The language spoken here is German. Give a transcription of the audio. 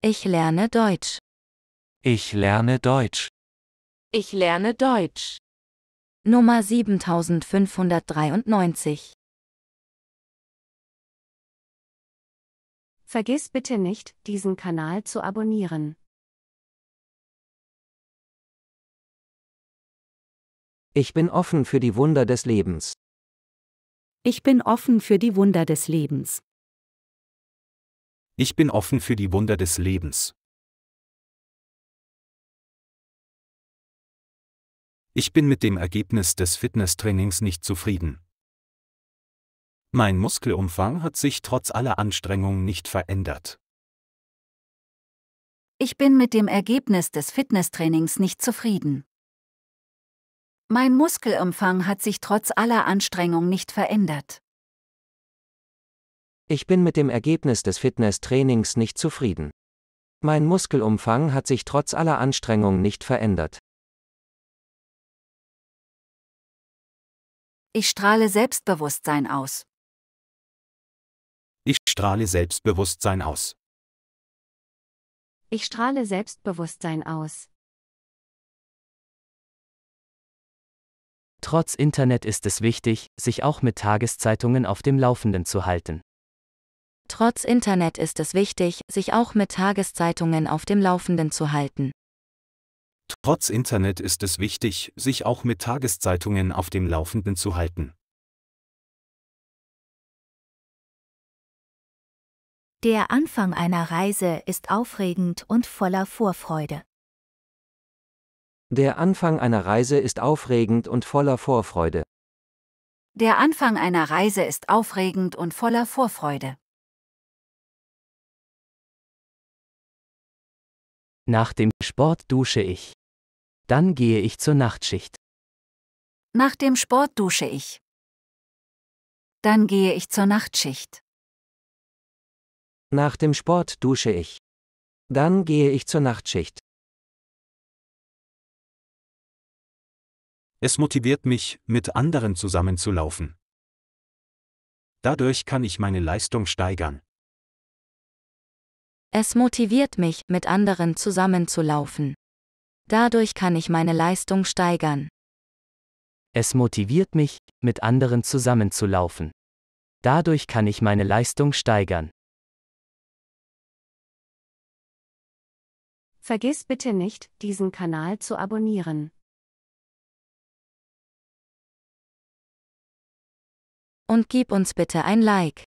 Ich lerne Deutsch. Ich lerne Deutsch. Ich lerne Deutsch. Nummer 7593. Vergiss bitte nicht, diesen Kanal zu abonnieren. Ich bin offen für die Wunder des Lebens. Ich bin offen für die Wunder des Lebens. Ich bin offen für die Wunder des Lebens. Ich bin mit dem Ergebnis des Fitnesstrainings nicht zufrieden. Mein Muskelumfang hat sich trotz aller Anstrengungen nicht verändert. Ich bin mit dem Ergebnis des Fitnesstrainings nicht zufrieden. Mein Muskelumfang hat sich trotz aller Anstrengung nicht verändert. Ich bin mit dem Ergebnis des Fitnesstrainings nicht zufrieden. Mein Muskelumfang hat sich trotz aller Anstrengung nicht verändert. Ich strahle Selbstbewusstsein aus. Ich strahle Selbstbewusstsein aus. Ich strahle Selbstbewusstsein aus. Trotz Internet ist es wichtig, sich auch mit Tageszeitungen auf dem Laufenden zu halten. Trotz Internet ist es wichtig, sich auch mit Tageszeitungen auf dem Laufenden zu halten. Trotz Internet ist es wichtig, sich auch mit Tageszeitungen auf dem Laufenden zu halten. Der Anfang einer Reise ist aufregend und voller Vorfreude. Der Anfang einer Reise ist aufregend und voller Vorfreude. Der Anfang einer Reise ist aufregend und voller Vorfreude. Nach dem Sport dusche ich. Dann gehe ich zur Nachtschicht. Nach dem Sport dusche ich. Dann gehe ich zur Nachtschicht. Nach dem Sport dusche ich. Dann gehe ich zur Nachtschicht. Es motiviert mich, mit anderen zusammenzulaufen. Dadurch kann ich meine Leistung steigern. Es motiviert mich, mit anderen zusammenzulaufen. Dadurch kann ich meine Leistung steigern. Es motiviert mich, mit anderen zusammenzulaufen. Dadurch kann ich meine Leistung steigern. Vergiss bitte nicht, diesen Kanal zu abonnieren. Und gib uns bitte ein Like.